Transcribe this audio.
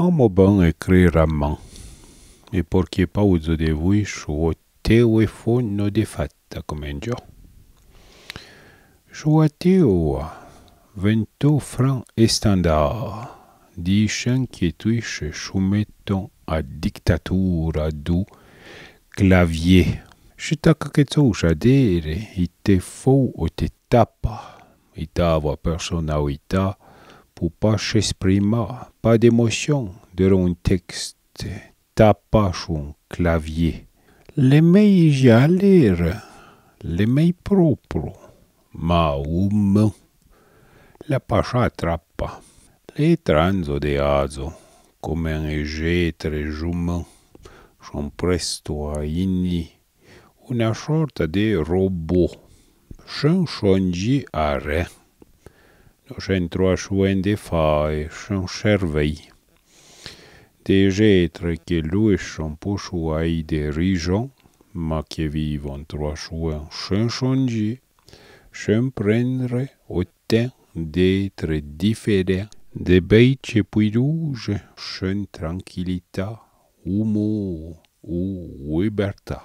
Am o vous e creiramment. E porque pauzo de vuix o telefono de fatta comendio. Joateo, vento franc standard, dicen que tuiche à dictature, à du clavier. Shitaka ketsusha dere, je fo o te Ita pas prima, pas d'émotion de un texte, tapage un clavier. Les mains l'air, les mains propres, maum, la pacha attrapa. les transo de azo, comme un jetre jument, sont presto a inni, una sorte de robot, sans changer centro a jours de failles, son cerveille. Des êtres qui louent son pochou des régions, mais qui vivent en trois jours sans changer, sans prendre autant d'être différents, de bêtes puis rouges, sans tranquillité, humour ou liberté.